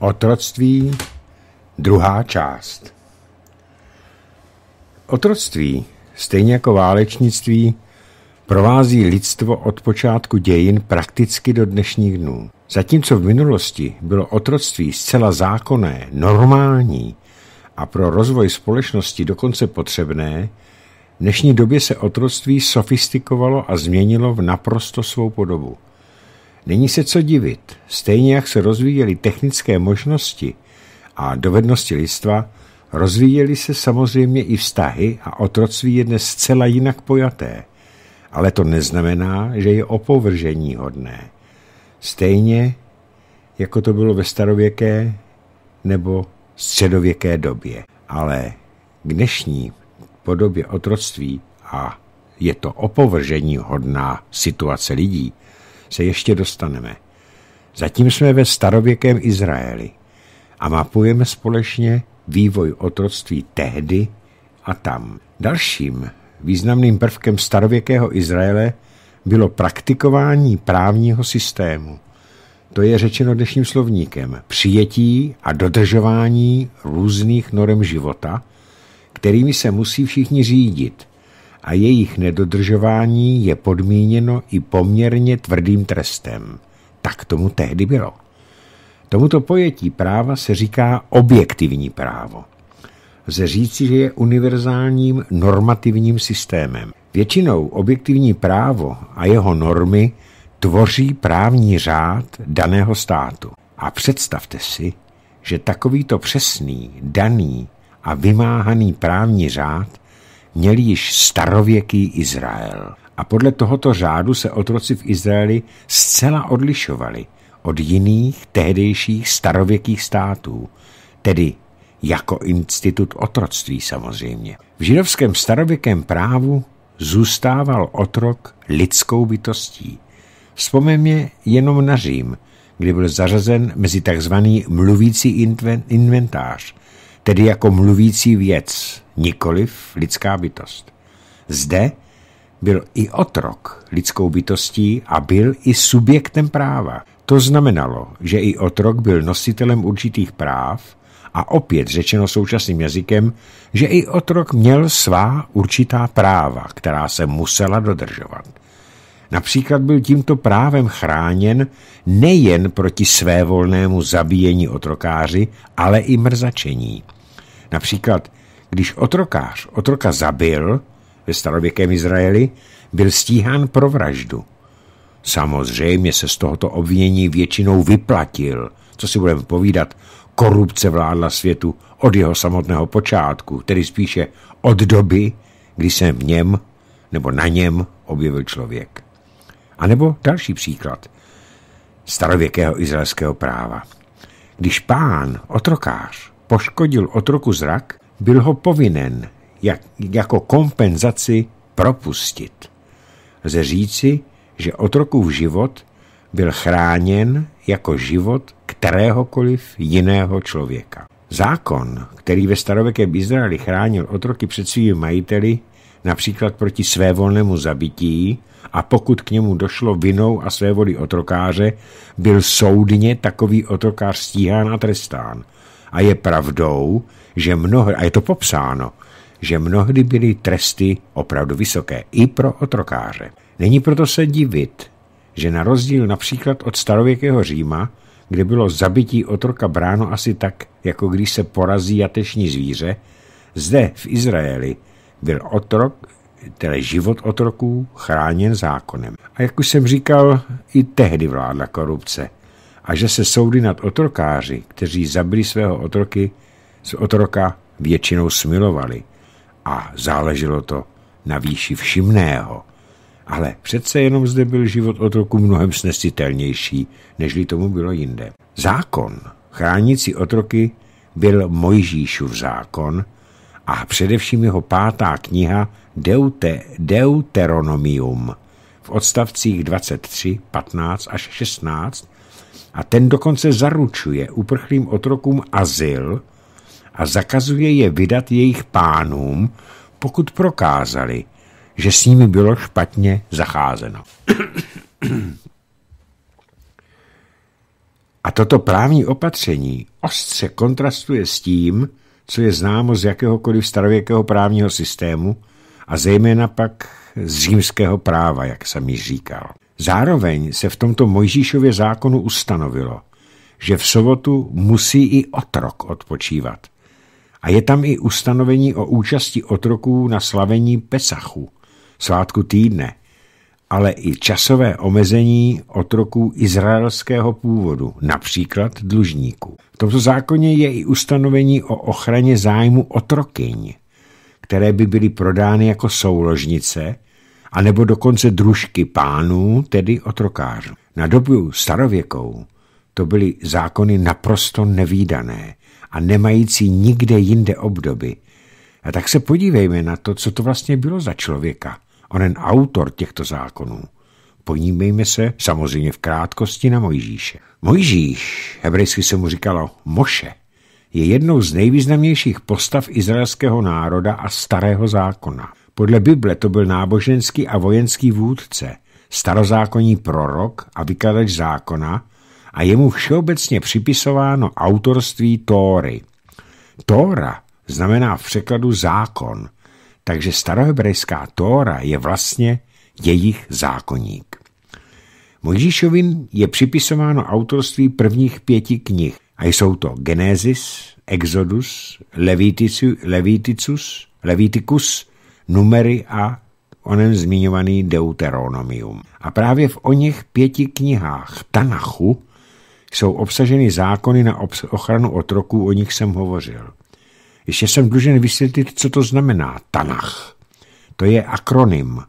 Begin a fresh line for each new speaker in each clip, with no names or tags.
Otroctví, druhá část. Otroctví, stejně jako válečnictví, provází lidstvo od počátku dějin prakticky do dnešních dnů. Zatímco v minulosti bylo otroctví zcela zákonné, normální a pro rozvoj společnosti dokonce potřebné, v dnešní době se otroctví sofistikovalo a změnilo v naprosto svou podobu – Není se co divit, stejně jak se rozvíjely technické možnosti a dovednosti lidstva, rozvíjely se samozřejmě i vztahy a otroctví je dnes zcela jinak pojaté. Ale to neznamená, že je opovržení hodné. Stejně jako to bylo ve starověké nebo středověké době. Ale k dnešní podobě otroctví a je to opovržení hodná situace lidí, se ještě dostaneme. Zatím jsme ve starověkém Izraeli a mapujeme společně vývoj otroctví tehdy a tam. Dalším významným prvkem starověkého Izraele bylo praktikování právního systému. To je řečeno dnešním slovníkem přijetí a dodržování různých norem života, kterými se musí všichni řídit, a jejich nedodržování je podmíněno i poměrně tvrdým trestem. Tak tomu tehdy bylo. Tomuto pojetí práva se říká objektivní právo. Lze říci, že je univerzálním normativním systémem. Většinou objektivní právo a jeho normy tvoří právní řád daného státu. A představte si, že takovýto přesný, daný a vymáhaný právní řád měl již starověký Izrael. A podle tohoto řádu se otroci v Izraeli zcela odlišovali od jiných tehdejších starověkých států, tedy jako institut otroctví samozřejmě. V židovském starověkém právu zůstával otrok lidskou bytostí. Vzpomeňme jenom na Řím, kdy byl zařazen mezi takzvaný mluvící inventář – tedy jako mluvící věc, nikoliv lidská bytost. Zde byl i otrok lidskou bytostí a byl i subjektem práva. To znamenalo, že i otrok byl nositelem určitých práv a opět řečeno současným jazykem, že i otrok měl svá určitá práva, která se musela dodržovat. Například byl tímto právem chráněn nejen proti svévolnému zabíjení otrokáři, ale i mrzačení. Například, když otrokář otroka zabil ve starověkém Izraeli, byl stíhán pro vraždu. Samozřejmě se z tohoto obvinění většinou vyplatil. Co si budeme povídat, korupce vládla světu od jeho samotného počátku, tedy spíše od doby, kdy se v něm nebo na něm objevil člověk. A nebo další příklad starověkého izraelského práva. Když pán, otrokář, poškodil otroku zrak, byl ho povinen jak, jako kompenzaci propustit. Lze říci, že otrokův život byl chráněn jako život kteréhokoliv jiného člověka. Zákon, který ve starověkém Izraeli chránil otroky před svými majiteli, například proti svévolnému zabití, a pokud k němu došlo vinou a své vody otrokáře, byl soudně takový otrokář stíhán a trestán – a je pravdou, že mnohdy, a je to popsáno, že mnohdy byly tresty opravdu vysoké, i pro otrokáře. Není proto se divit, že na rozdíl například od starověkého Říma, kde bylo zabití otroka bráno asi tak, jako když se porazí jateční zvíře, zde v Izraeli byl otrok, tedy život otroků, chráněn zákonem. A jak už jsem říkal, i tehdy vládla korupce a že se soudy nad otrokáři, kteří zabili svého otroky, z otroka většinou smilovali a záleželo to na výši všimného. Ale přece jenom zde byl život otroku mnohem snesitelnější, nežli tomu bylo jinde. Zákon chránící otroky byl Mojžíšův zákon a především jeho pátá kniha Deute, Deuteronomium v odstavcích 23, 15 až 16 a ten dokonce zaručuje uprchlým otrokům azyl a zakazuje je vydat jejich pánům, pokud prokázali, že s nimi bylo špatně zacházeno. A toto právní opatření ostře kontrastuje s tím, co je známo z jakéhokoliv starověkého právního systému a zejména pak z římského práva, jak jsem již říkal. Zároveň se v tomto Mojžíšově zákonu ustanovilo, že v sobotu musí i otrok odpočívat. A je tam i ustanovení o účasti otroků na slavení Pesachu, svátku týdne, ale i časové omezení otroků izraelského původu, například dlužníků. V tomto zákoně je i ustanovení o ochraně zájmu otrokyň, které by byly prodány jako souložnice anebo dokonce družky pánů, tedy otrokářů. Na dobu starověkou to byly zákony naprosto nevýdané a nemající nikde jinde obdoby. A tak se podívejme na to, co to vlastně bylo za člověka, onen autor těchto zákonů. Ponímejme se samozřejmě v krátkosti na Mojžíše. Mojžíš, hebrejsky se mu říkalo Moše, je jednou z nejvýznamnějších postav izraelského národa a starého zákona. Podle Bible to byl náboženský a vojenský vůdce, starozákonní prorok a vykladač zákona a jemu všeobecně připisováno autorství Tóry. Tóra znamená v překladu zákon, takže starohebrejská Tóra je vlastně jejich zákonník. Mojžíšovin je připisováno autorství prvních pěti knih a jsou to Genesis, Exodus, Leviticus, Leviticus Leviticus, numery a onem zmiňovaný Deuteronomium. A právě v o nich pěti knihách Tanachu jsou obsaženy zákony na ochranu otroků, o nich jsem hovořil. Ještě jsem dlužen vysvětlit, co to znamená Tanach. To je akronym,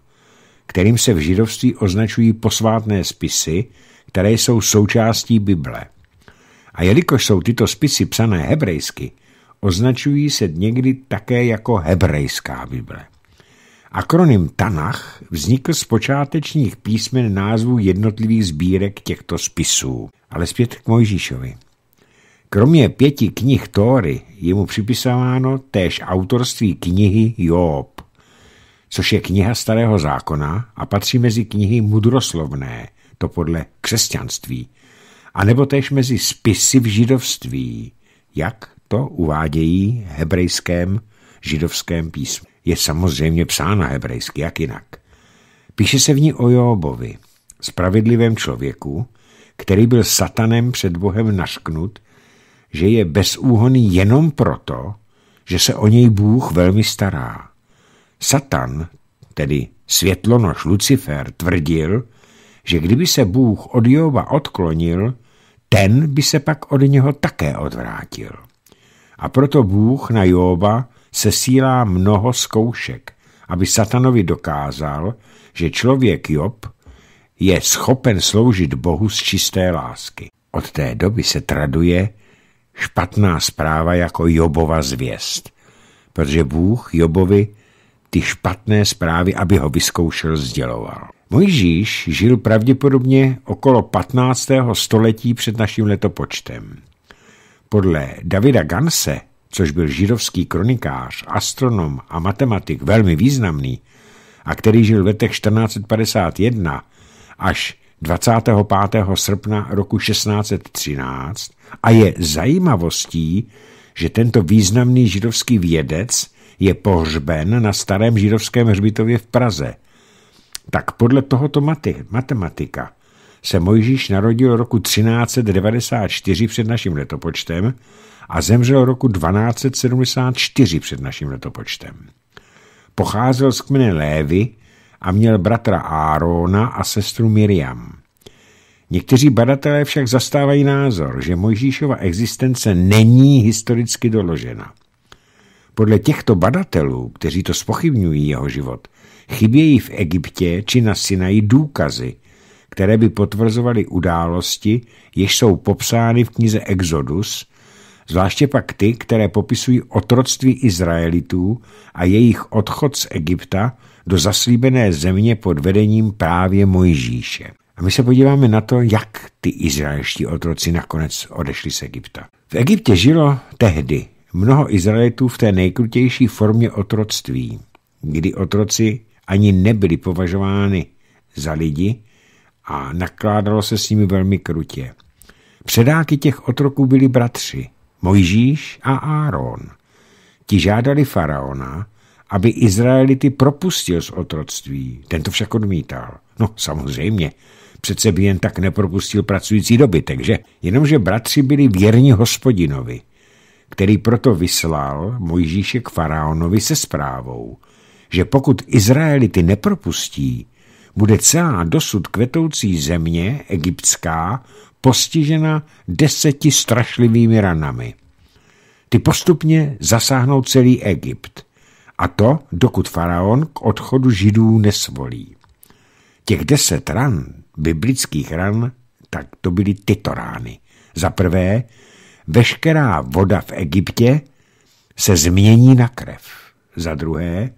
kterým se v židovství označují posvátné spisy, které jsou součástí Bible. A jelikož jsou tyto spisy psané hebrejsky, označují se někdy také jako hebrejská Bible. Akronym Tanach vznikl z počátečních písmen názvů jednotlivých sbírek těchto spisů. Ale zpět k Mojžíšovi. Kromě pěti knih Tóry je mu připisováno též autorství knihy Job, což je kniha starého zákona a patří mezi knihy mudroslovné, to podle křesťanství, a nebo též mezi spisy v židovství, jak to uvádějí hebrejském židovském písmu je samozřejmě psána hebrejsky, jak jinak. Píše se v ní o Jobovi, spravedlivém člověku, který byl satanem před Bohem našknut, že je bezúhonný jenom proto, že se o něj Bůh velmi stará. Satan, tedy světlonož Lucifer, tvrdil, že kdyby se Bůh od Joba odklonil, ten by se pak od něho také odvrátil. A proto Bůh na Joba sesílá mnoho zkoušek, aby satanovi dokázal, že člověk Job je schopen sloužit Bohu z čisté lásky. Od té doby se traduje špatná zpráva jako Jobova zvěst, protože Bůh Jobovi ty špatné zprávy, aby ho vyzkoušel, sděloval. Mojžíš žil pravděpodobně okolo 15. století před naším letopočtem. Podle Davida Ganse což byl židovský kronikář, astronom a matematik velmi významný a který žil v letech 1451 až 25. srpna roku 1613 a je zajímavostí, že tento významný židovský vědec je pohřben na starém židovském hřbitově v Praze. Tak podle tohoto matematika se Mojžíš narodil roku 1394 před naším letopočtem a zemřel roku 1274 před naším letopočtem. Pocházel z kmene Lévy a měl bratra Árona a sestru Miriam. Někteří badatelé však zastávají názor, že Mojžíšova existence není historicky doložena. Podle těchto badatelů, kteří to spochybňují jeho život, chybějí v Egyptě či na Sinaji důkazy, které by potvrzovaly události, jež jsou popsány v knize Exodus zvláště pak ty, které popisují otroctví Izraelitů a jejich odchod z Egypta do zaslíbené země pod vedením právě Mojžíše. A my se podíváme na to, jak ty izraelští otroci nakonec odešli z Egypta. V Egyptě žilo tehdy mnoho Izraelitů v té nejkrutější formě otroctví, kdy otroci ani nebyli považováni za lidi a nakládalo se s nimi velmi krutě. Předáky těch otroků byli bratři Mojžíš a Áron. Ti žádali faraona, aby Izraelity propustil z otroctví. Ten to však odmítal. No, samozřejmě. Přece by jen tak nepropustil pracující doby, že? Jenomže bratři byli věrni hospodinovi, který proto vyslal Mojžíše k faraonovi se zprávou, že pokud Izraelity nepropustí, bude celá dosud kvetoucí země, egyptská, postižena deseti strašlivými ranami. Ty postupně zasáhnou celý Egypt. A to, dokud faraon k odchodu židů nesvolí. Těch deset ran, biblických ran, tak to byly tyto rány. Za prvé, veškerá voda v Egyptě se změní na krev. Za druhé,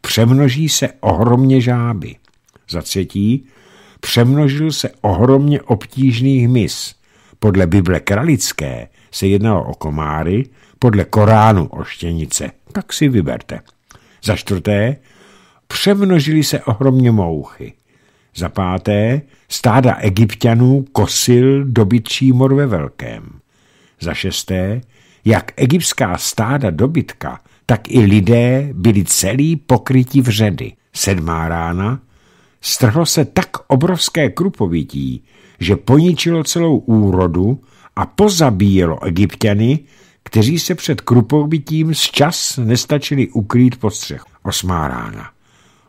přemnoží se ohromně žáby. Za třetí, přemnožil se ohromně obtížný hmyz. Podle Bible kralické se jednalo o komáry, podle Koránu o štěnice. Tak si vyberte. Za čtvrté, přemnožili se ohromně mouchy. Za páté, stáda egyptianů kosil dobytčí mor ve velkém. Za šesté, jak egyptská stáda dobytka, tak i lidé byli celý pokrytí vředy. Sedmá rána, strhlo se tak obrovské krupovití, že poničilo celou úrodu a pozabíjelo egyptiany, kteří se před krupovitím zčas nestačili ukrýt pod střech. Osmá rána.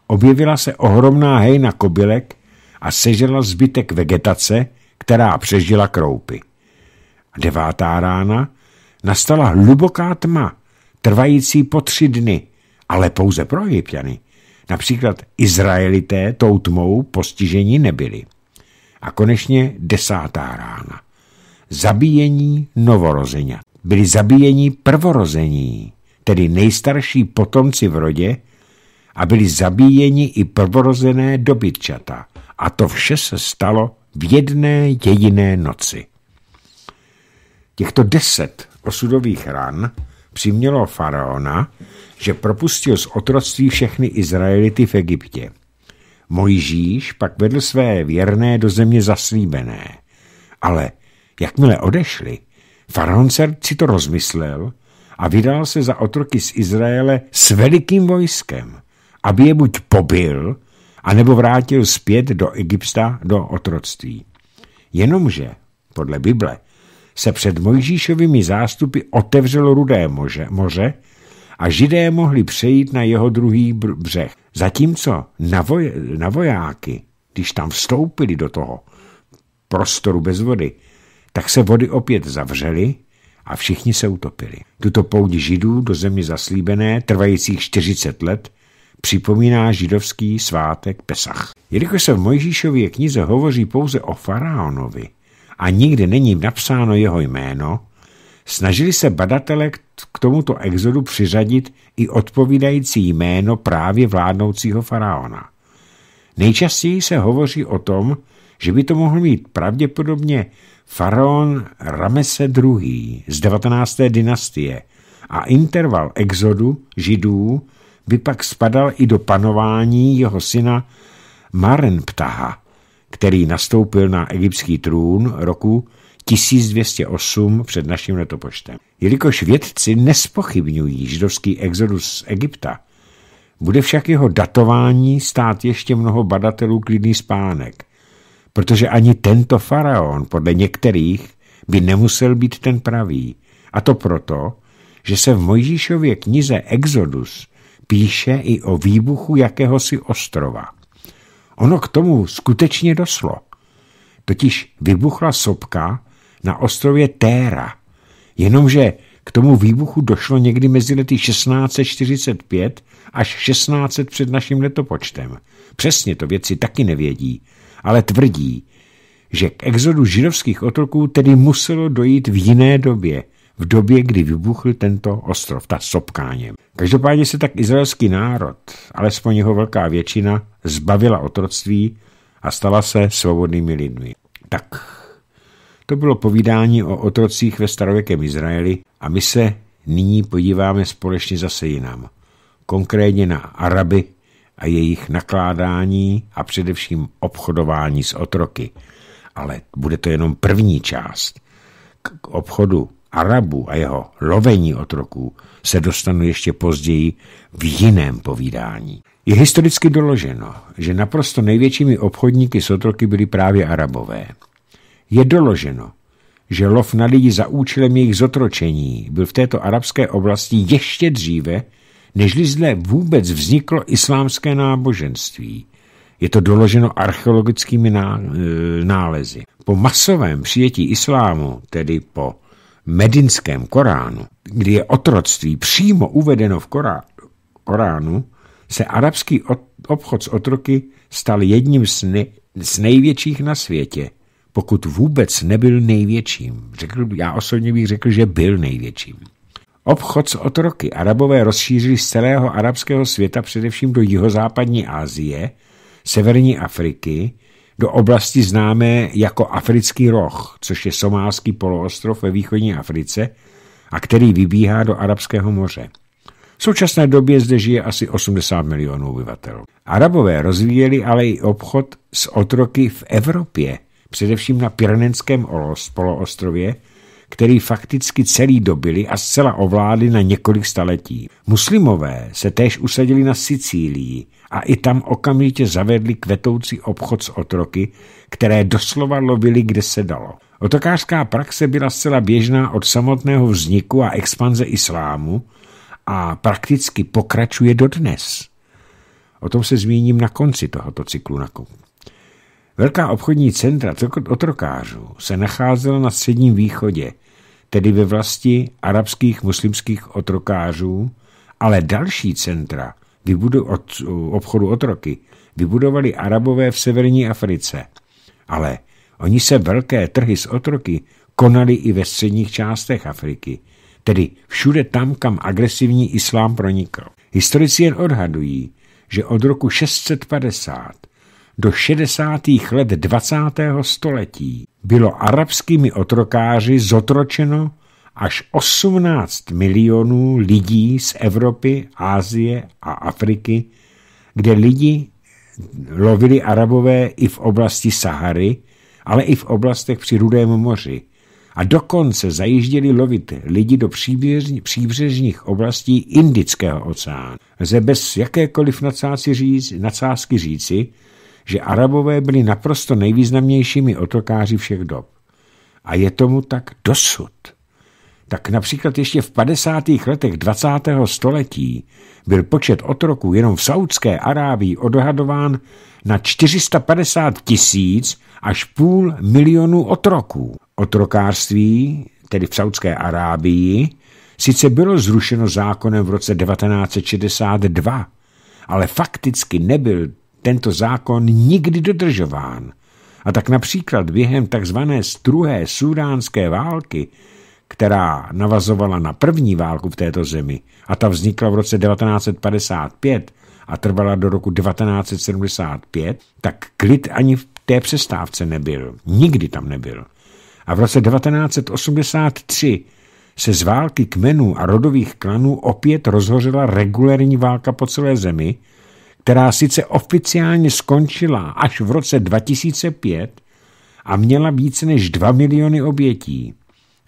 Objevila se ohromná hejna kobylek a sežela zbytek vegetace, která přežila kroupy. Devátá rána nastala hluboká tma, trvající po tři dny, ale pouze pro Egyptiany. Například Izraelité tou tmou postiženi nebyli. A konečně desátá rána. Zabíjení novorozeně. Byli zabíjení prvorození, tedy nejstarší potomci v rodě, a byli zabíjeni i prvorozené dobytčata. A to vše se stalo v jedné jediné noci. Těchto deset osudových ran přimělo faraona, že propustil z otroctví všechny Izraelity v Egyptě. Mojžíš pak vedl své věrné do země zaslíbené. Ale jakmile odešli, faraon si to rozmyslel a vydal se za otroky z Izraele s velikým vojskem, aby je buď pobil, anebo vrátil zpět do Egypta do otroctví. Jenomže, podle Bible, se před Mojžíšovými zástupy otevřelo rudé moře, moře a židé mohli přejít na jeho druhý břeh. Zatímco na, voj, na vojáky, když tam vstoupili do toho prostoru bez vody, tak se vody opět zavřely a všichni se utopili. Tuto pouť židů do země zaslíbené, trvajících 40 let, připomíná židovský svátek Pesach. Jelikož se v Mojžíšově knize hovoří pouze o faraonovi, a nikdy není napsáno jeho jméno, snažili se badatele k tomuto exodu přiřadit i odpovídající jméno právě vládnoucího faraona. Nejčastěji se hovoří o tom, že by to mohl mít pravděpodobně faraon Ramese II. z 19. dynastie a interval exodu židů by pak spadal i do panování jeho syna Marenptaha který nastoupil na egyptský trůn roku 1208 před naším letopočtem. Jelikož vědci nespochybňují židovský exodus z Egypta, bude však jeho datování stát ještě mnoho badatelů klidný spánek, protože ani tento faraon podle některých by nemusel být ten pravý. A to proto, že se v Mojžíšově knize Exodus píše i o výbuchu jakéhosi ostrova. Ono k tomu skutečně doslo. Totiž vybuchla sopka na ostrově Téra. Jenomže k tomu výbuchu došlo někdy mezi lety 1645 až 1600 před naším letopočtem. Přesně to věci taky nevědí, ale tvrdí, že k exodu židovských otroků tedy muselo dojít v jiné době – v době, kdy vybuchl tento ostrov, ta Sopkáně. Každopádně se tak izraelský národ, alespoň jeho velká většina, zbavila otroctví a stala se svobodnými lidmi. Tak, to bylo povídání o otrocích ve starověkém Izraeli a my se nyní podíváme společně zase jinam. Konkrétně na Araby a jejich nakládání a především obchodování s otroky. Ale bude to jenom první část. K obchodu Arabu a jeho lovení otroků se dostanu ještě později v jiném povídání. Je historicky doloženo, že naprosto největšími obchodníky s otroky byli právě Arabové. Je doloženo, že lov na lidi za účelem jejich zotročení byl v této arabské oblasti ještě dříve, nežli zde vůbec vzniklo islámské náboženství. Je to doloženo archeologickými e, nálezy. Po masovém přijetí islámu, tedy po medinském Koránu, kdy je otroctví přímo uvedeno v Korá, Koránu, se arabský obchod s otroky stal jedním z, ne, z největších na světě, pokud vůbec nebyl největším. Řekl, já osobně bych řekl, že byl největším. Obchod s otroky arabové rozšířili z celého arabského světa především do jihozápadní Asie, severní Afriky, do oblasti známé jako Africký roh, což je somálský poloostrov ve východní Africe a který vybíhá do Arabského moře. V současné době zde žije asi 80 milionů obyvatel. Arabové rozvíjeli ale i obchod s otroky v Evropě, především na Pirenenském poloostrově, který fakticky celý dobili a zcela ovládli na několik staletí. Muslimové se též usadili na Sicílii, a i tam okamžitě zavedli kvetoucí obchod s otroky, které doslova lovili, kde se dalo. Otokářská praxe byla zcela běžná od samotného vzniku a expanze islámu a prakticky pokračuje dodnes. O tom se zmíním na konci tohoto cyklu na Velká obchodní centra otrokářů se nacházela na středním východě, tedy ve vlasti arabských muslimských otrokářů, ale další centra vybudu, od, obchodu otroky vybudovali Arabové v severní Africe. Ale oni se velké trhy s otroky konali i ve středních částech Afriky, tedy všude tam, kam agresivní islám pronikl. Historici jen odhadují, že od roku 650 do 60. let 20. století bylo arabskými otrokáři zotročeno až 18 milionů lidí z Evropy, Ázie a Afriky, kde lidi lovili arabové i v oblasti Sahary, ale i v oblastech při Rudém moři. A dokonce zajížděli lovit lidi do příbřežních oblastí Indického oceánu. Lze bez jakékoliv nadsázky, nadsázky říci, že arabové byli naprosto nejvýznamnějšími otokáři všech dob. A je tomu tak dosud tak například ještě v 50. letech 20. století byl počet otroků jenom v Saudské Arábii odhadován na 450 tisíc až půl milionu otroků. Otrokářství, tedy v Saudské Arábii, sice bylo zrušeno zákonem v roce 1962, ale fakticky nebyl tento zákon nikdy dodržován. A tak například během tzv. druhé sudánské války která navazovala na první válku v této zemi a ta vznikla v roce 1955 a trvala do roku 1975, tak klid ani v té přestávce nebyl. Nikdy tam nebyl. A v roce 1983 se z války kmenů a rodových klanů opět rozhořela regulérní válka po celé zemi, která sice oficiálně skončila až v roce 2005 a měla více než 2 miliony obětí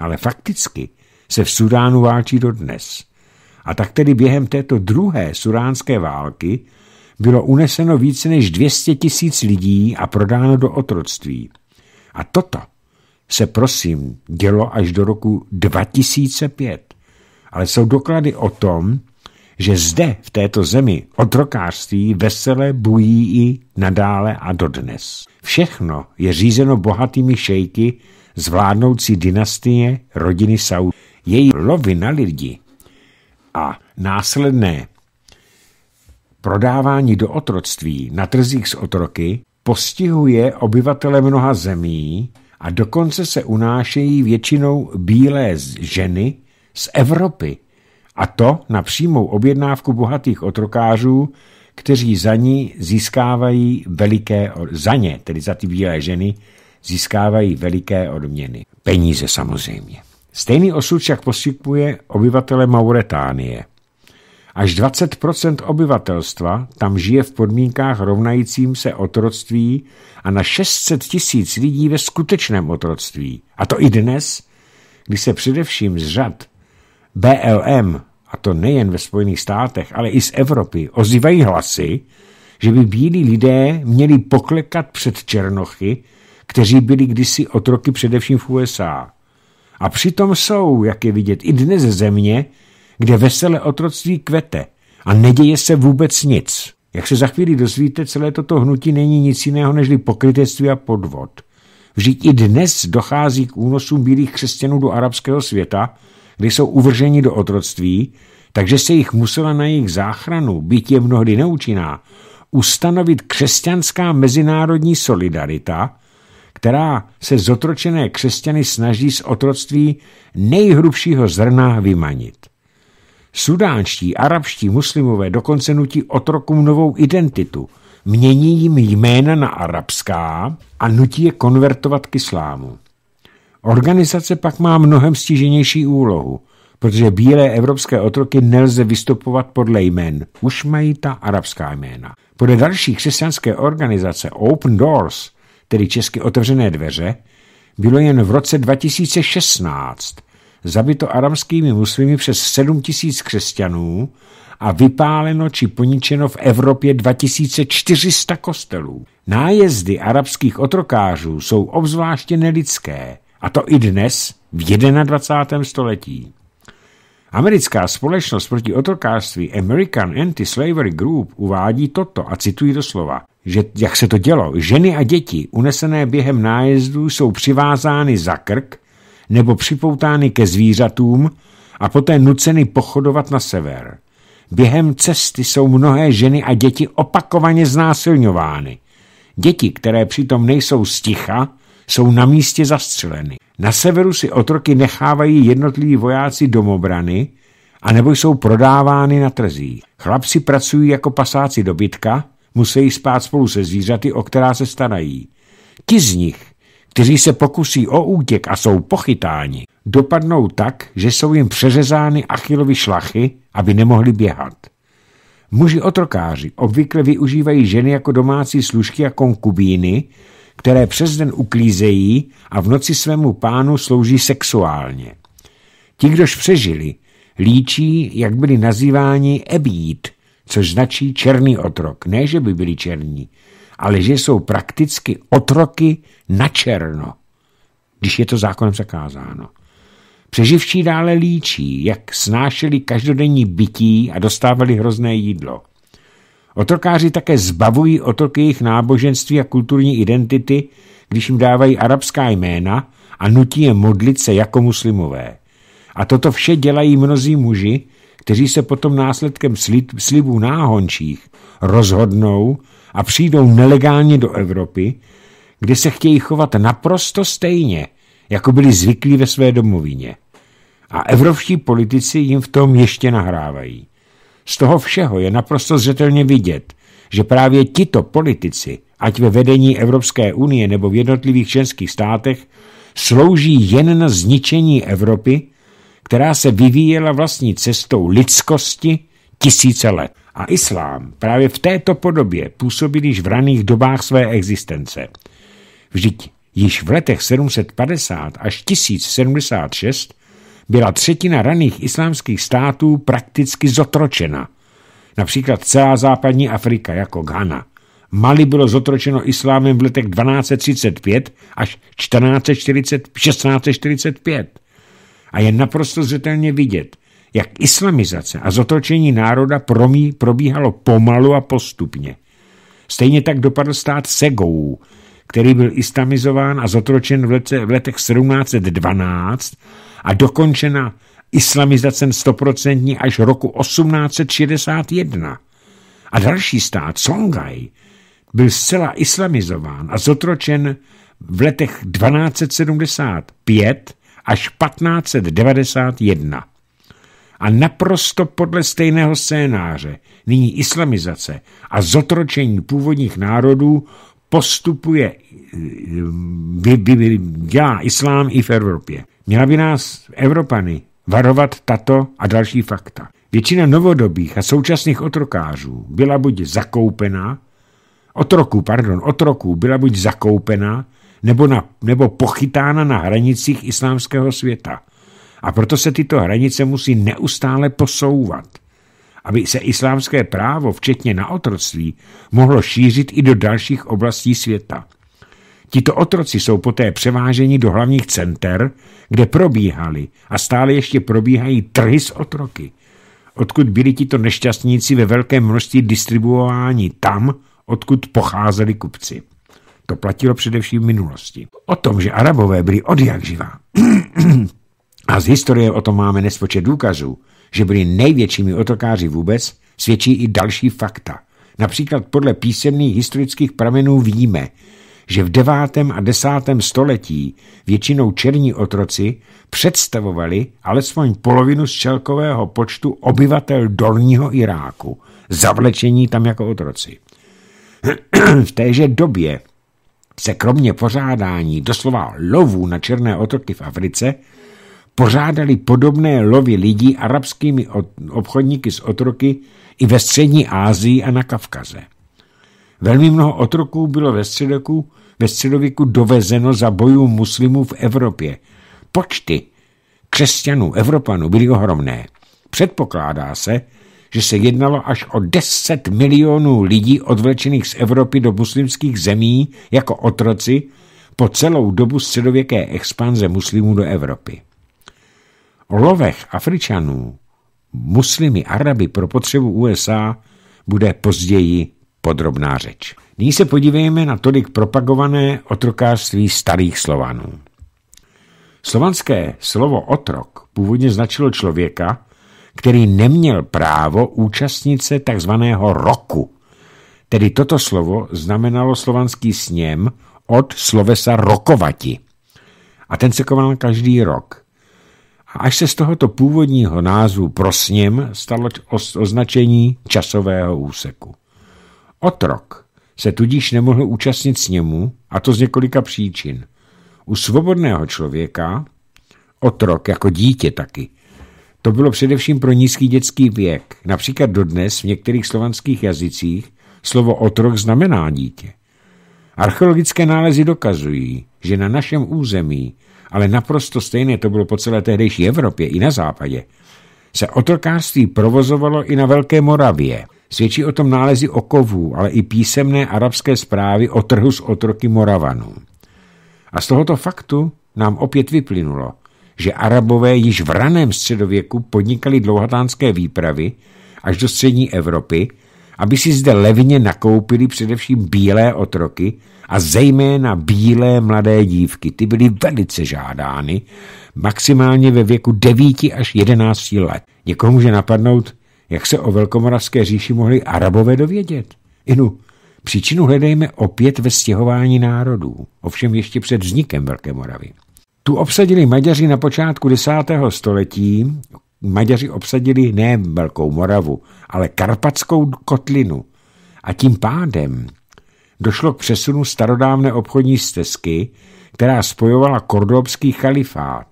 ale fakticky se v Sudánu válčí dodnes. A tak tedy během této druhé suránské války bylo uneseno více než 200 tisíc lidí a prodáno do otroctví. A toto se prosím dělo až do roku 2005. Ale jsou doklady o tom, že zde v této zemi otrokářství veselé bují i nadále a dodnes. Všechno je řízeno bohatými šejky, zvládnoucí dynastie rodiny Saud. Její lovy na lidi a následné prodávání do otroctví na trzích s otroky postihuje obyvatele mnoha zemí a dokonce se unášejí většinou bílé ženy z Evropy. A to na přímou objednávku bohatých otrokářů, kteří za ní získávají veliké, za ně, tedy za ty bílé ženy, získávají veliké odměny. Peníze samozřejmě. Stejný osud však postupuje obyvatele Mauretánie. Až 20 obyvatelstva tam žije v podmínkách rovnajícím se otroctví a na 600 tisíc lidí ve skutečném otroctví. A to i dnes, kdy se především z řad BLM, a to nejen ve Spojených státech, ale i z Evropy, ozývají hlasy, že by bílí lidé měli poklekat před černochy kteří byli kdysi otroky především v USA. A přitom jsou, jak je vidět, i dnes země, kde veselé otroctví kvete a neděje se vůbec nic. Jak se za chvíli dozvíte, celé toto hnutí není nic jiného než pokrytectví a podvod. Vždyť i dnes dochází k únosům bílých křesťanů do arabského světa, kdy jsou uvrženi do otroctví, takže se jich musela na jejich záchranu, byť je mnohdy neúčinná, ustanovit křesťanská mezinárodní solidarita, která se zotročené křesťany snaží z otroctví nejhrubšího zrna vymanit. Sudánští, arabští muslimové dokonce nutí otrokům novou identitu, mění jim jména na arabská a nutí je konvertovat k islámu. Organizace pak má mnohem stíženější úlohu, protože bílé evropské otroky nelze vystupovat podle jmén, už mají ta arabská jména. Podle další křesťanské organizace Open Doors – tedy česky otevřené dveře, bylo jen v roce 2016 zabito aramskými muslimy přes 7 tisíc křesťanů a vypáleno či poničeno v Evropě 2400 kostelů. Nájezdy arabských otrokářů jsou obzvláště nelidské, a to i dnes v 21. století. Americká společnost proti otrokářství American Anti-Slavery Group uvádí toto a cituji doslova, že jak se to dělo, ženy a děti unesené během nájezdů jsou přivázány za krk nebo připoutány ke zvířatům a poté nuceny pochodovat na sever. Během cesty jsou mnohé ženy a děti opakovaně znásilňovány. Děti, které přitom nejsou sticha, jsou na místě zastřeleny. Na severu si otroky nechávají jednotliví vojáci domobrany, anebo jsou prodávány na trzí. Chlapci pracují jako pasáci dobytka, musí spát spolu se zvířaty, o která se starají. Ti z nich, kteří se pokusí o útěk a jsou pochytáni, dopadnou tak, že jsou jim přeřezány achilovy šlachy, aby nemohli běhat. Muži otrokáři obvykle využívají ženy jako domácí služky a konkubíny, které přes den uklízejí a v noci svému pánu slouží sexuálně. Ti, kdož přežili, líčí, jak byli nazýváni ebít, což značí černý otrok. Ne, že by byli černí, ale že jsou prakticky otroky na černo, když je to zákonem zakázáno. Přeživší dále líčí, jak snášeli každodenní bytí a dostávali hrozné jídlo. Otrokáři také zbavují otroky jejich náboženství a kulturní identity, když jim dávají arabská jména a nutí je modlit se jako muslimové. A toto vše dělají mnozí muži, kteří se potom následkem slibů náhončích rozhodnou a přijdou nelegálně do Evropy, kde se chtějí chovat naprosto stejně, jako byli zvyklí ve své domovině. A evropští politici jim v tom ještě nahrávají. Z toho všeho je naprosto zřetelně vidět, že právě tito politici, ať ve vedení Evropské unie nebo v jednotlivých členských státech, slouží jen na zničení Evropy, která se vyvíjela vlastní cestou lidskosti tisíce let. A islám právě v této podobě působil již v raných dobách své existence. Vždyť již v letech 750 až 1076 byla třetina raných islámských států prakticky zotročena. Například celá západní Afrika jako Ghana. Mali bylo zotročeno islámem v letech 1235 až 1440, 1645. A je naprosto zřetelně vidět, jak islamizace a zotročení národa promí probíhalo pomalu a postupně. Stejně tak dopadl stát Segou, který byl islamizován a zotročen v, lete, v letech 1712 a dokončena islamizacem stoprocentní až roku 1861. A další stát, Songaj, byl zcela islamizován a zotročen v letech 1275 až 1591. A naprosto podle stejného scénáře, nyní islamizace a zotročení původních národů postupuje, by, by, by, dělá islám i v Evropě. Měla by nás Evropany varovat tato a další fakta. Většina novodobých a současných otrokářů byla buď zakoupena, otroků, pardon, otroků byla buď zakoupena, nebo, na, nebo pochytána na hranicích islámského světa. A proto se tyto hranice musí neustále posouvat aby se islámské právo, včetně na otroctví, mohlo šířit i do dalších oblastí světa. Tito otroci jsou poté převáženi do hlavních center, kde probíhaly a stále ještě probíhají trhy s otroky, odkud byli tito nešťastníci ve velkém množství distribuováni tam, odkud pocházeli kupci. To platilo především v minulosti. O tom, že Arabové byli odjak živá a z historie o tom máme nespočet důkazů, že byli největšími otokáři vůbec, svědčí i další fakta. Například podle písemných historických pramenů víme, že v 9. a 10. století většinou černí otroci představovali alespoň polovinu z čelkového počtu obyvatel dolního Iráku, zavlečení tam jako otroci. v téže době se kromě pořádání doslova lovů na černé otroky v Africe pořádali podobné lovy lidí arabskými obchodníky z otroky i ve střední Ázii a na Kavkaze. Velmi mnoho otroků bylo ve středoku, ve středověku dovezeno za bojů muslimů v Evropě. Počty křesťanů, Evropanů byly ohromné. Předpokládá se, že se jednalo až o 10 milionů lidí odvlečených z Evropy do muslimských zemí jako otroci po celou dobu středověké expanze muslimů do Evropy lovech Afričanů muslimy Araby pro potřebu USA bude později podrobná řeč. Nyní se podívejme na tolik propagované otrokářství starých Slovanů. Slovanské slovo otrok původně značilo člověka, který neměl právo účastnit se takzvaného roku. Tedy toto slovo znamenalo slovanský sněm od slovesa rokovati. A ten se koval každý rok a až se z tohoto původního názvu prosním stalo označení časového úseku. Otrok se tudíž nemohl účastnit němu, a to z několika příčin. U svobodného člověka, otrok jako dítě taky, to bylo především pro nízký dětský věk. Například dodnes v některých slovanských jazycích slovo otrok znamená dítě. Archeologické nálezy dokazují, že na našem území ale naprosto stejné to bylo po celé tehdejší Evropě i na západě, se otrokářství provozovalo i na Velké Moravě. Svědčí o tom nálezy okovů, ale i písemné arabské zprávy o trhu s otroky Moravanů. A z tohoto faktu nám opět vyplynulo, že Arabové již v raném středověku podnikali dlouhatánské výpravy až do střední Evropy aby si zde levně nakoupili především bílé otroky a zejména bílé mladé dívky. Ty byly velice žádány, maximálně ve věku 9 až 11 let. Někoho může napadnout, jak se o velkomoravské říši mohli arabové dovědět. Inu, příčinu hledejme opět ve stěhování národů, ovšem ještě před vznikem Velké Moravy. Tu obsadili Maďaři na počátku desátého století, Maďaři obsadili ne Velkou Moravu, ale Karpatskou kotlinu. A tím pádem došlo k přesunu starodávné obchodní stezky, která spojovala kordobský chalifát.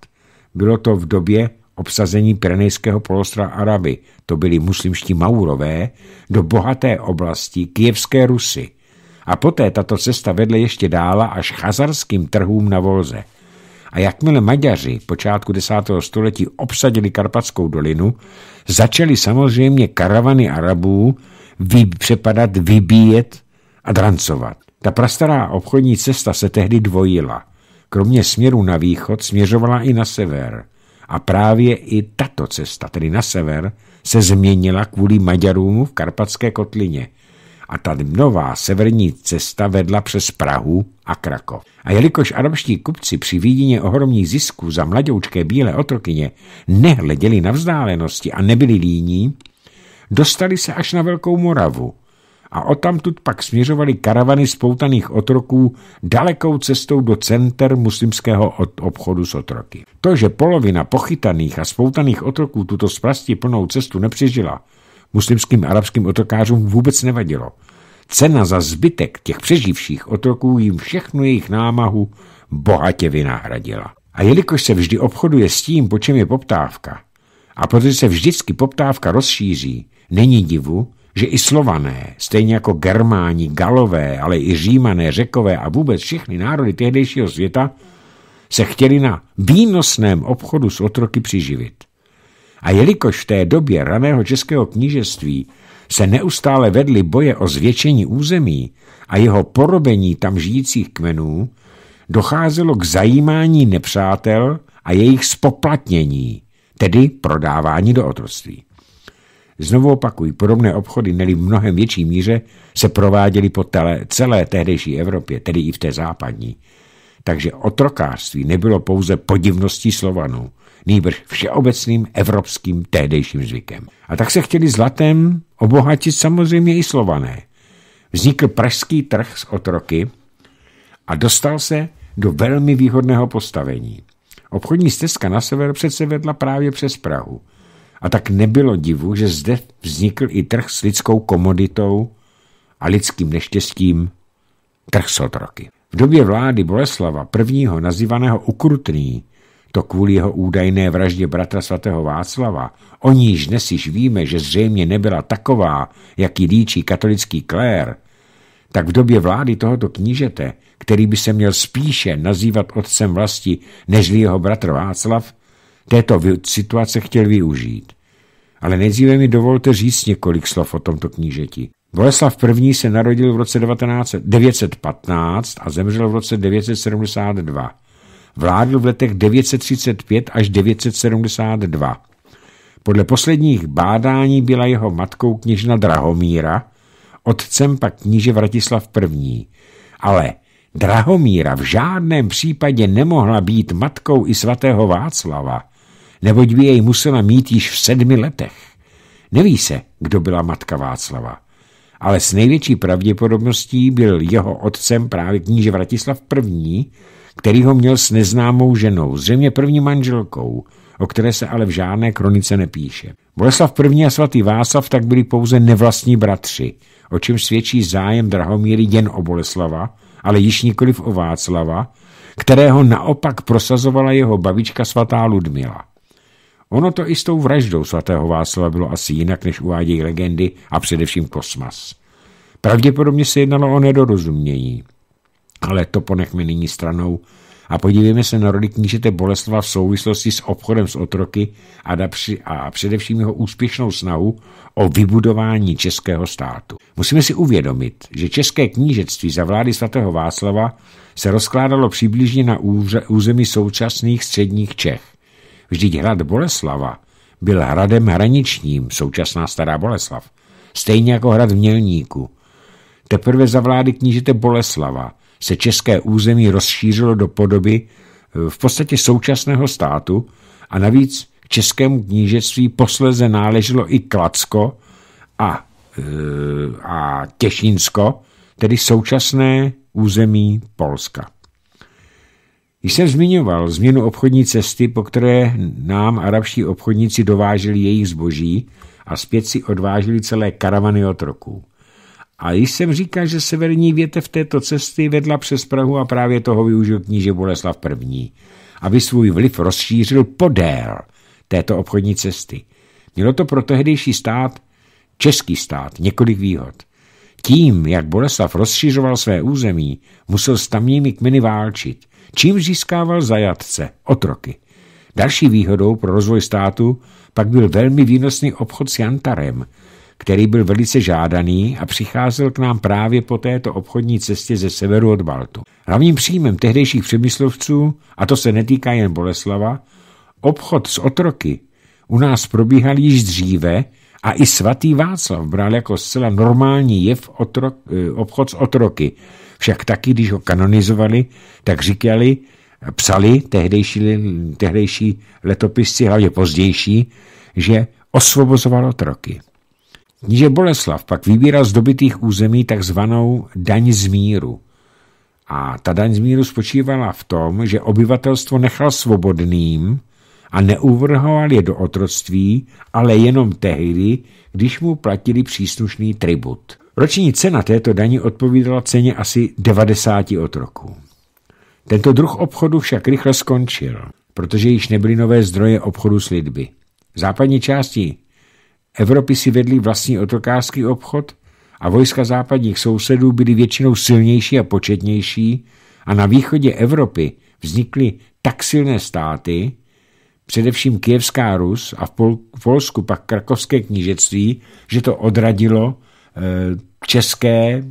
Bylo to v době obsazení Pirenejského polostra Araby, to byli muslimští Maurové, do bohaté oblasti Kijevské Rusy. A poté tato cesta vedle ještě dála až chazarským trhům na Volze. A jakmile Maďaři počátku 10. století obsadili Karpatskou dolinu, začaly samozřejmě karavany Arabů vy, přepadat, vybíjet a drancovat. Ta prastará obchodní cesta se tehdy dvojila. Kromě směru na východ směřovala i na sever. A právě i tato cesta, tedy na sever, se změnila kvůli Maďarům v Karpatské kotlině – a ta nová severní cesta vedla přes Prahu a Krakov. A jelikož arabští kupci při výdění ohromných zisků za mladoučké bílé otrokyně nehleděli na vzdálenosti a nebyli líní, dostali se až na Velkou Moravu a odtamtud pak směřovali karavany spoutaných otroků dalekou cestou do center muslimského obchodu s otroky. To, že polovina pochytaných a spoutaných otroků tuto sprasti plnou cestu nepřežila, muslimským arabským otrokářům vůbec nevadilo. Cena za zbytek těch přeživších otroků jim všechnu jejich námahu bohatě vynahradila. A jelikož se vždy obchoduje s tím, po čem je poptávka, a protože se vždycky poptávka rozšíří, není divu, že i slované, stejně jako germáni, galové, ale i římané, řekové a vůbec všechny národy tehdejšího světa se chtěli na výnosném obchodu s otroky přiživit. A jelikož v té době raného českého knížectví se neustále vedly boje o zvětšení území a jeho porobení tam žijících kmenů, docházelo k zajímání nepřátel a jejich spoplatnění, tedy prodávání do otroctví. Znovu opakuji, podobné obchody, neli v mnohem větší míře, se prováděly po tele, celé tehdejší Evropě, tedy i v té západní. Takže otrokářství nebylo pouze podivností Slovanů, nýbrž všeobecným evropským tehdejším zvykem. A tak se chtěli zlatem obohatit samozřejmě i slované. Vznikl pražský trh s otroky a dostal se do velmi výhodného postavení. Obchodní stezka na sever přece vedla právě přes Prahu. A tak nebylo divu, že zde vznikl i trh s lidskou komoditou a lidským neštěstím, trh s otroky. V době vlády Boleslava I. nazývaného Ukrutný to kvůli jeho údajné vraždě bratra svatého Václava, o níž dnes již víme, že zřejmě nebyla taková, jaký líčí katolický klér, tak v době vlády tohoto knížete, který by se měl spíše nazývat otcem vlasti nežli jeho bratr Václav, této situace chtěl využít. Ale nejdříve mi dovolte říct několik slov o tomto knížeti. Boleslav I. se narodil v roce 1915 a zemřel v roce 972 vládl v letech 935 až 972. Podle posledních bádání byla jeho matkou kněžna Drahomíra, otcem pak kníže Vratislav I. Ale Drahomíra v žádném případě nemohla být matkou i svatého Václava, neboť by jej musela mít již v sedmi letech. Neví se, kdo byla matka Václava, ale s největší pravděpodobností byl jeho otcem právě kníže Vratislav I., který ho měl s neznámou ženou, zřejmě první manželkou, o které se ale v žádné kronice nepíše. Boleslav I. a svatý Václav tak byli pouze nevlastní bratři, o čem svědčí zájem Drahomíry jen o Boleslava, ale již nikoliv o Václava, kterého naopak prosazovala jeho babička svatá Ludmila. Ono to i s tou vraždou svatého Václava bylo asi jinak, než uvádějí legendy a především kosmas. Pravděpodobně se jednalo o nedorozumění. Ale to ponechme nyní stranou a podívejme se na roli knížete Boleslava v souvislosti s obchodem s otroky a, dapři, a především jeho úspěšnou snahu o vybudování českého státu. Musíme si uvědomit, že české knížectví za vlády svatého Václava se rozkládalo přibližně na území současných středních Čech. Vždyť hrad Boleslava byl hradem hraničním, současná stará Boleslav, stejně jako hrad v Mělníku. Teprve za vlády knížete Boleslava se české území rozšířilo do podoby eh, v podstatě současného státu a navíc českému knížectví posleze náleželo i Klacko a, eh, a Těšínsko, tedy současné území Polska. Když jsem zmiňoval změnu obchodní cesty, po které nám arabští obchodníci dováželi jejich zboží a zpět si odváželi celé karavany otroků. A již jsem říkal, že severní větev této cesty vedla přes Prahu a právě toho využil kníže Boleslav I., aby svůj vliv rozšířil podél této obchodní cesty. Mělo to pro tehdejší stát, český stát, několik výhod. Tím, jak Boleslav rozšířoval své území, musel s tamními kmeny válčit, čím získával zajatce, otroky. Další výhodou pro rozvoj státu pak byl velmi výnosný obchod s Jantarem, který byl velice žádaný a přicházel k nám právě po této obchodní cestě ze severu od Baltu. Hlavním příjmem tehdejších přemyslovců, a to se netýká jen Boleslava, obchod s otroky u nás probíhal již dříve a i svatý Václav bral jako zcela normální jev otrok, eh, obchod s otroky. Však taky, když ho kanonizovali, tak říkali, psali tehdejší, tehdejší letopisci, hlavně pozdější, že osvobozoval otroky. Níže Boleslav pak vybíral z dobitých území takzvanou daň z míru. A ta daň z míru spočívala v tom, že obyvatelstvo nechal svobodným a neuvrhoval je do otroctví, ale jenom tehdy, když mu platili příslušný tribut. Roční cena této daní odpovídala ceně asi 90 otroků. Tento druh obchodu však rychle skončil, protože již nebyly nové zdroje obchodu s lidmi. V západní části Evropy si vedli vlastní otrokářský obchod a vojska západních sousedů byly většinou silnější a početnější a na východě Evropy vznikly tak silné státy, především Kijevská Rus a v, Polsku pak Krakovské knížectví, že to odradilo eh, české eh,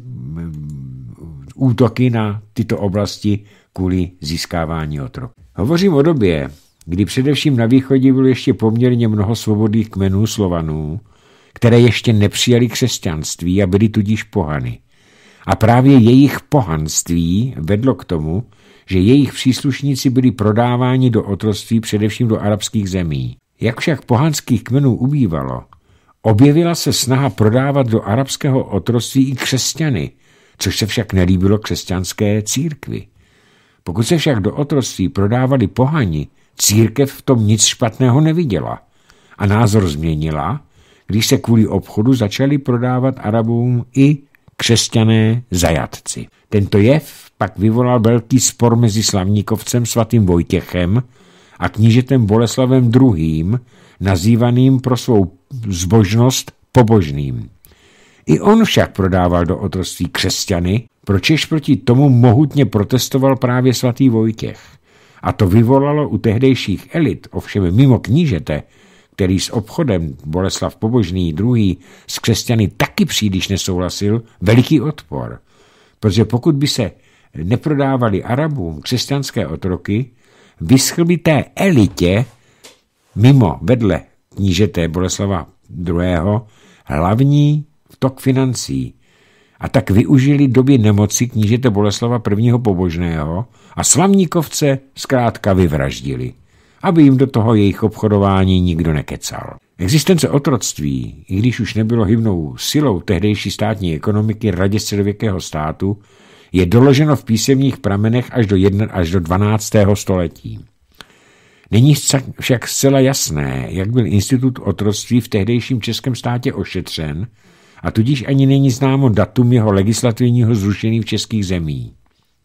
útoky na tyto oblasti kvůli získávání otroků. Hovořím o době, kdy především na východě bylo ještě poměrně mnoho svobodných kmenů Slovanů, které ještě nepřijali křesťanství a byly tudíž pohany. A právě jejich pohanství vedlo k tomu, že jejich příslušníci byli prodáváni do otroctví především do arabských zemí. Jak však pohanských kmenů ubývalo, objevila se snaha prodávat do arabského otroctví i křesťany, což se však nelíbilo křesťanské církvi. Pokud se však do otroctví prodávali pohani, Církev v tom nic špatného neviděla a názor změnila, když se kvůli obchodu začali prodávat Arabům i křesťané zajatci. Tento jev pak vyvolal velký spor mezi slavníkovcem svatým Vojtěchem a knížetem Boleslavem II., nazývaným pro svou zbožnost pobožným. I on však prodával do otroství křesťany, pročež proti tomu mohutně protestoval právě svatý Vojtěch a to vyvolalo u tehdejších elit, ovšem mimo knížete, který s obchodem Boleslav Pobožný II. s křesťany taky příliš nesouhlasil, veliký odpor. Protože pokud by se neprodávali Arabům křesťanské otroky, vyschl by té elitě mimo vedle knížete Boleslava II. hlavní tok financí, a tak využili doby nemoci knížete Boleslava I. Pobožného a slavníkovce zkrátka vyvraždili, aby jim do toho jejich obchodování nikdo nekecal. Existence otroctví, i když už nebylo hybnou silou tehdejší státní ekonomiky radě středověkého státu, je doloženo v písemních pramenech až do, jedna, až do 12. století. Není však zcela jasné, jak byl institut otroctví v tehdejším českém státě ošetřen a tudíž ani není známo datum jeho legislativního zrušení v českých zemích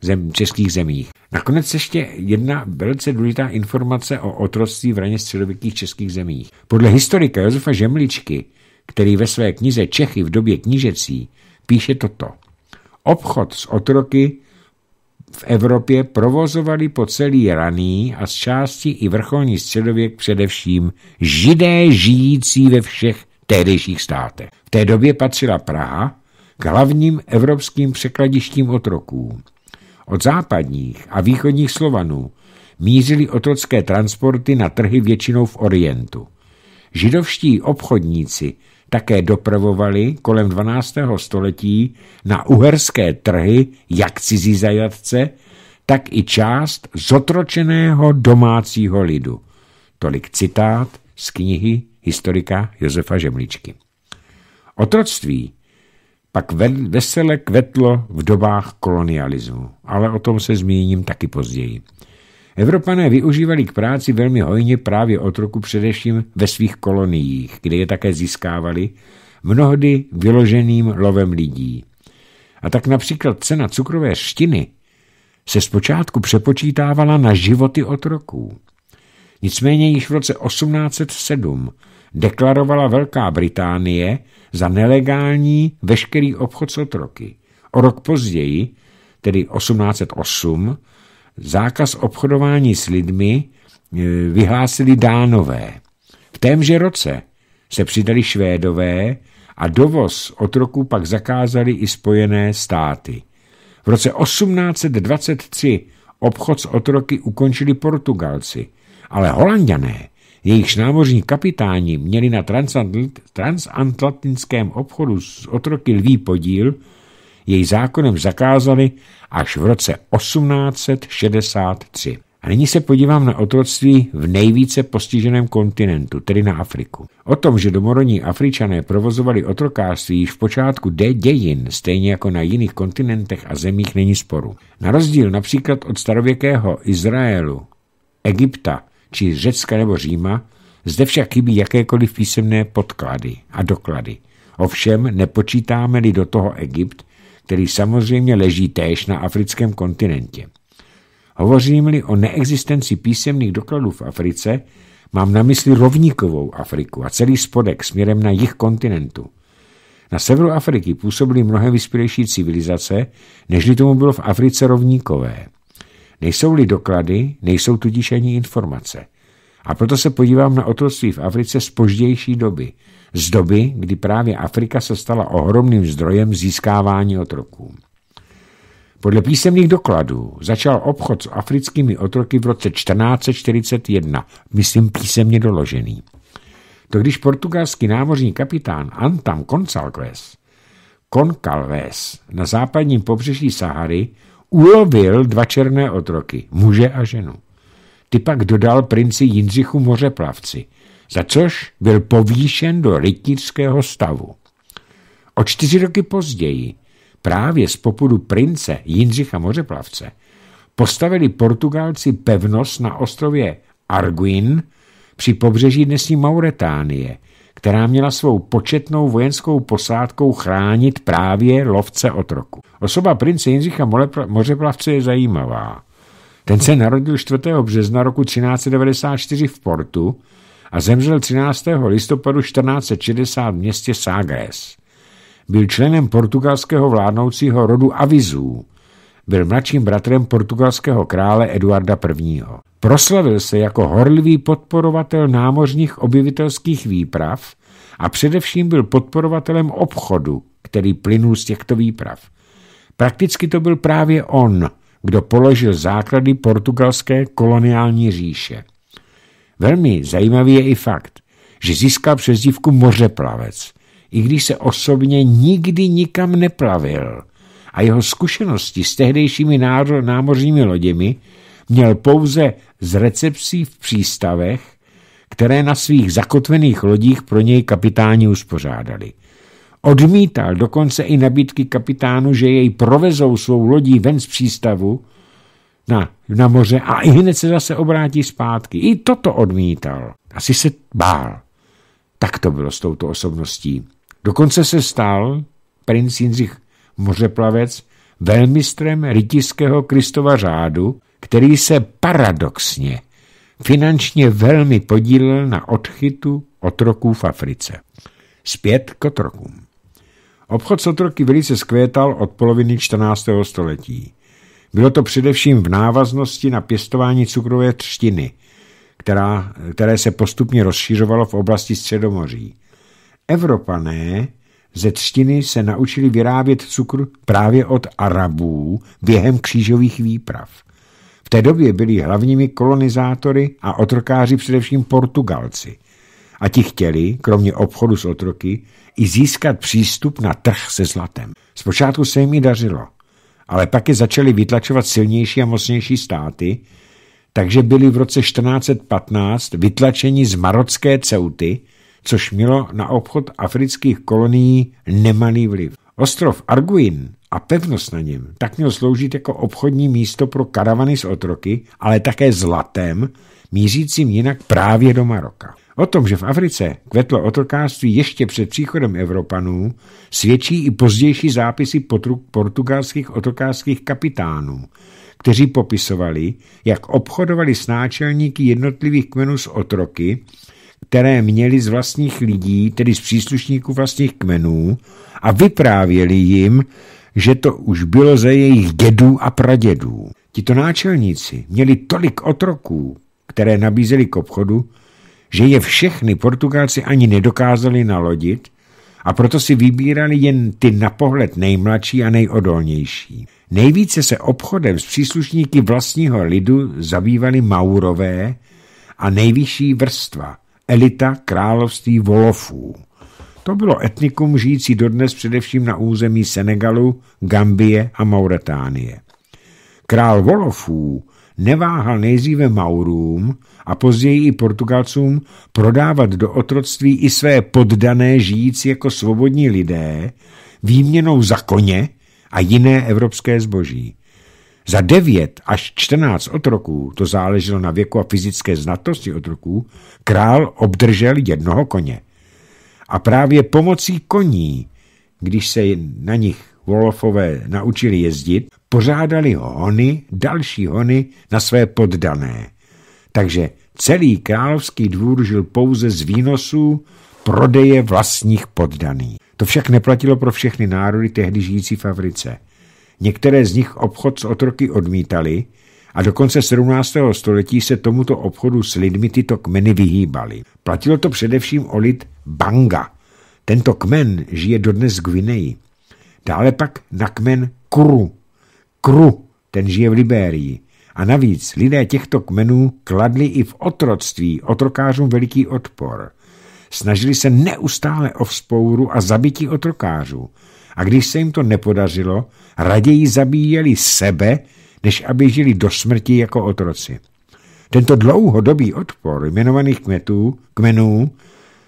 zem, českých zemích. Nakonec ještě jedna velice důležitá informace o otroctví v raně středověkých českých zemích. Podle historika Josefa Žemličky, který ve své knize Čechy v době knížecí píše toto. Obchod s otroky v Evropě provozovali po celý raný a z části i vrcholní středověk především židé žijící ve všech tehdejších státech. V té době patřila Praha k hlavním evropským překladištím otroků. Od západních a východních Slovanů mířily otrocké transporty na trhy většinou v Orientu. Židovští obchodníci také dopravovali kolem 12. století na uherské trhy jak cizí zajatce, tak i část zotročeného domácího lidu. Tolik citát z knihy historika Josefa Žemličky. Otroctví pak vesele kvetlo v dobách kolonialismu, ale o tom se zmíním taky později. Evropané využívali k práci velmi hojně právě otroku především ve svých koloniích, kde je také získávali, mnohdy vyloženým lovem lidí. A tak například cena cukrové štiny se zpočátku přepočítávala na životy otroků. Nicméně již v roce 1807 deklarovala Velká Británie za nelegální veškerý obchod s otroky. O rok později, tedy 1808, zákaz obchodování s lidmi e, vyhlásili Dánové. V témže roce se přidali Švédové a dovoz otroků pak zakázali i Spojené státy. V roce 1823 obchod s otroky ukončili Portugalci – ale holanděné, jejichž námořní kapitáni měli na transatlantickém obchodu s otroky lví podíl, jej zákonem zakázali až v roce 1863. A nyní se podívám na otroctví v nejvíce postiženém kontinentu, tedy na Afriku. O tom, že domorodní Afričané provozovali otrokářství již v počátku de dějin, stejně jako na jiných kontinentech a zemích, není sporu. Na rozdíl například od starověkého Izraelu, Egypta či Řecka nebo Říma, zde však chybí jakékoliv písemné podklady a doklady. Ovšem nepočítáme-li do toho Egypt, který samozřejmě leží též na africkém kontinentě. Hovořím-li o neexistenci písemných dokladů v Africe, mám na mysli rovníkovou Afriku a celý spodek směrem na jih kontinentu. Na severu Afriky působily mnohem vyspělejší civilizace, nežli tomu bylo v Africe rovníkové – Nejsou-li doklady, nejsou tudíž ani informace. A proto se podívám na otroctví v Africe z pozdější doby. Z doby, kdy právě Afrika se stala ohromným zdrojem získávání otroků. Podle písemných dokladů začal obchod s africkými otroky v roce 1441, myslím písemně doložený. To když portugalský námořní kapitán Antam Concalves, Concalves na západním pobřeží Sahary ulovil dva černé otroky, muže a ženu. Ty pak dodal princi Jindřichu mořeplavci, za což byl povýšen do rytířského stavu. O čtyři roky později, právě z popudu prince Jindřicha mořeplavce, postavili Portugálci pevnost na ostrově Arguin při pobřeží dnesní Mauretánie, která měla svou početnou vojenskou posádkou chránit právě lovce otroku. Osoba prince Jindřicha Mořeplavce je zajímavá. Ten se narodil 4. března roku 1394 v Portu a zemřel 13. listopadu 1460 v městě Sagres. Byl členem portugalského vládnoucího rodu Avizů. Byl mladším bratrem portugalského krále Eduarda I. Proslavil se jako horlivý podporovatel námořních objevitelských výprav a především byl podporovatelem obchodu, který plynul z těchto výprav. Prakticky to byl právě on, kdo položil základy portugalské koloniální říše. Velmi zajímavý je i fakt, že získal přezdívku mořeplavec, i když se osobně nikdy nikam neplavil a jeho zkušenosti s tehdejšími námořními loděmi měl pouze z recepcí v přístavech, které na svých zakotvených lodích pro něj kapitáni uspořádali – Odmítal dokonce i nabídky kapitánu, že jej provezou svou lodí ven z přístavu na, na moře a i hned se zase obrátí zpátky. I toto odmítal. Asi se bál. Tak to bylo s touto osobností. Dokonce se stal princ Jindřich Mořeplavec velmistrem rytiského Kristova řádu, který se paradoxně finančně velmi podílel na odchytu otroků v Africe. Zpět k otrokům. Obchod s otroky velice zkvétal od poloviny 14. století. Bylo to především v návaznosti na pěstování cukrové třtiny, která, které se postupně rozšířovalo v oblasti Středomoří. Evropané ze třtiny se naučili vyrábět cukr právě od Arabů během křížových výprav. V té době byli hlavními kolonizátory a otrokáři především Portugalci. A ti chtěli, kromě obchodu s otroky, i získat přístup na trh se zlatem. Zpočátku se jim ji dařilo, ale pak je začaly vytlačovat silnější a mocnější státy, takže byli v roce 1415 vytlačeni z marocké ceuty, což mělo na obchod afrických kolonií nemalý vliv. Ostrov Arguin a pevnost na něm tak měl sloužit jako obchodní místo pro karavany s otroky, ale také zlatem, mířícím jinak právě do Maroka. O tom, že v Africe kvetlo otrokářství ještě před příchodem Evropanů, svědčí i pozdější zápisy portugalských otrokářských kapitánů, kteří popisovali, jak obchodovali s náčelníky jednotlivých kmenů z otroky, které měli z vlastních lidí, tedy z příslušníků vlastních kmenů, a vyprávěli jim, že to už bylo ze jejich dědů a pradědů. Tito náčelníci měli tolik otroků, které nabízeli k obchodu, že je všechny Portugalci ani nedokázali nalodit a proto si vybírali jen ty na pohled nejmladší a nejodolnější. Nejvíce se obchodem s příslušníky vlastního lidu zabývali Maurové a nejvyšší vrstva, elita království Volofů. To bylo etnikum žijící dodnes především na území Senegalu, Gambie a Mauretánie. Král Volofů neváhal nejdříve Maurům a později i Portugalcům prodávat do otroctví i své poddané žijící jako svobodní lidé výměnou za koně a jiné evropské zboží. Za 9 až 14 otroků, to záleželo na věku a fyzické znatosti otroků, král obdržel jednoho koně. A právě pomocí koní, když se na nich Wolofové naučili jezdit, pořádali hony, další hony na své poddané. Takže celý královský dvůr žil pouze z výnosů prodeje vlastních poddaných. To však neplatilo pro všechny národy tehdy žijící v Africe. Některé z nich obchod s otroky odmítali a do konce 17. století se tomuto obchodu s lidmi tyto kmeny vyhýbali. Platilo to především o lid Banga. Tento kmen žije dodnes v Gvineji. Dále pak na kmen Kuru Kru, ten žije v Libérii. A navíc lidé těchto kmenů kladli i v otroctví otrokářům veliký odpor. Snažili se neustále o vzpouru a zabití otrokářů. A když se jim to nepodařilo, raději zabíjeli sebe, než aby žili do smrti jako otroci. Tento dlouhodobý odpor jmenovaných kmetů, kmenů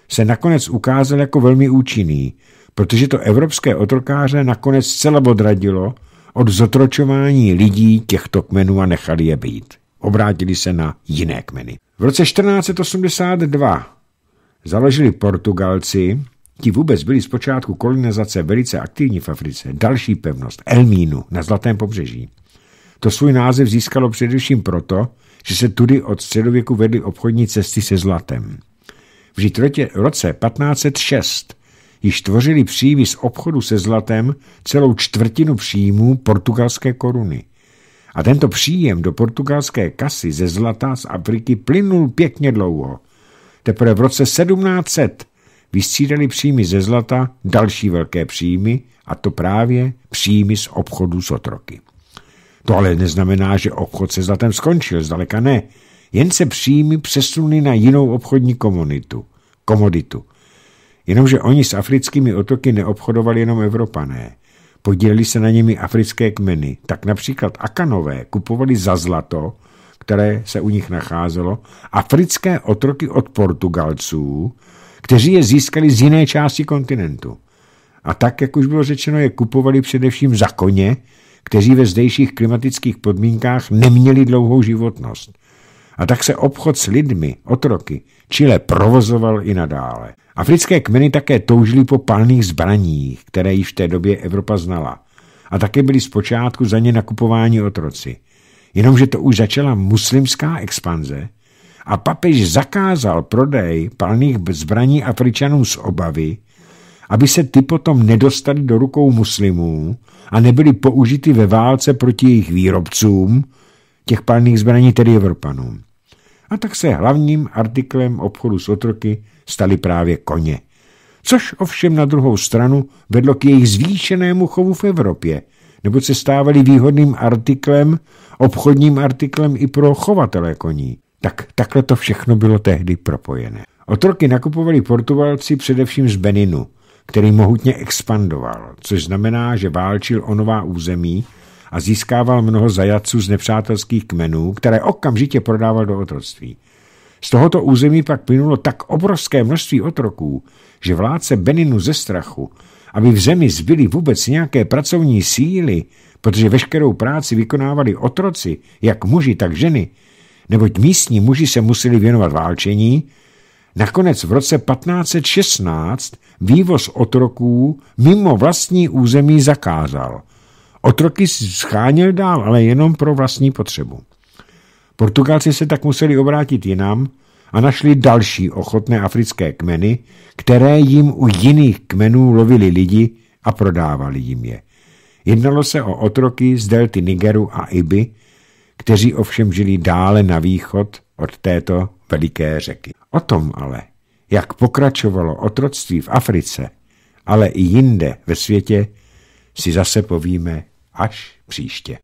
se nakonec ukázal jako velmi účinný, protože to evropské otrokáře nakonec zcela odradilo od zotročování lidí těchto kmenů a nechali je být. Obrátili se na jiné kmeny. V roce 1482 založili Portugalci, ti vůbec byli zpočátku kolonizace velice aktivní v Africe, další pevnost, Elmínu, na Zlatém pobřeží. To svůj název získalo především proto, že se tudy od středověku vedly obchodní cesty se zlatem. Vždyť v roce 1506 již tvořili příjmy z obchodu se zlatem celou čtvrtinu příjmů portugalské koruny. A tento příjem do portugalské kasy ze zlata z Afriky plynul pěkně dlouho. Teprve v roce 1700 vystřídali příjmy ze zlata další velké příjmy, a to právě příjmy z obchodu s otroky. To ale neznamená, že obchod se zlatem skončil, zdaleka ne. Jen se příjmy přesunuly na jinou obchodní komunitu, komoditu – Jenomže oni s africkými otoky neobchodovali jenom Evropané. Podíleli se na nimi africké kmeny. Tak například Akanové kupovali za zlato, které se u nich nacházelo, africké otroky od Portugalců, kteří je získali z jiné části kontinentu. A tak, jak už bylo řečeno, je kupovali především za koně, kteří ve zdejších klimatických podmínkách neměli dlouhou životnost – a tak se obchod s lidmi, otroky, Chile provozoval i nadále. Africké kmeny také toužily po palných zbraních, které již v té době Evropa znala. A také byli zpočátku za ně nakupováni otroci. Jenomže to už začala muslimská expanze a papež zakázal prodej palných zbraní Afričanům z obavy, aby se ty potom nedostali do rukou muslimů a nebyly použity ve válce proti jejich výrobcům, těch palných zbraní tedy Evropanům. A tak se hlavním artiklem obchodu s otroky staly právě koně. Což ovšem na druhou stranu vedlo k jejich zvýšenému chovu v Evropě, nebo se stávali výhodným artiklem, obchodním artiklem i pro chovatele koní. Tak takhle to všechno bylo tehdy propojené. Otroky nakupovali Portugalci především z Beninu, který mohutně expandoval, což znamená, že válčil o nová území a získával mnoho zajatců z nepřátelských kmenů, které okamžitě prodával do otroctví. Z tohoto území pak plynulo tak obrovské množství otroků, že vládce Beninu ze strachu, aby v zemi zbyly vůbec nějaké pracovní síly, protože veškerou práci vykonávali otroci, jak muži, tak ženy, neboť místní muži se museli věnovat válčení, nakonec v roce 1516 vývoz otroků mimo vlastní území zakázal – Otroky scháněl dál, ale jenom pro vlastní potřebu. Portugalci se tak museli obrátit jinam a našli další ochotné africké kmeny, které jim u jiných kmenů lovili lidi a prodávali jim je. Jednalo se o otroky z delty Nigeru a Iby, kteří ovšem žili dále na východ od této veliké řeky. O tom ale, jak pokračovalo otroctví v Africe, ale i jinde ve světě, si zase povíme Až příště.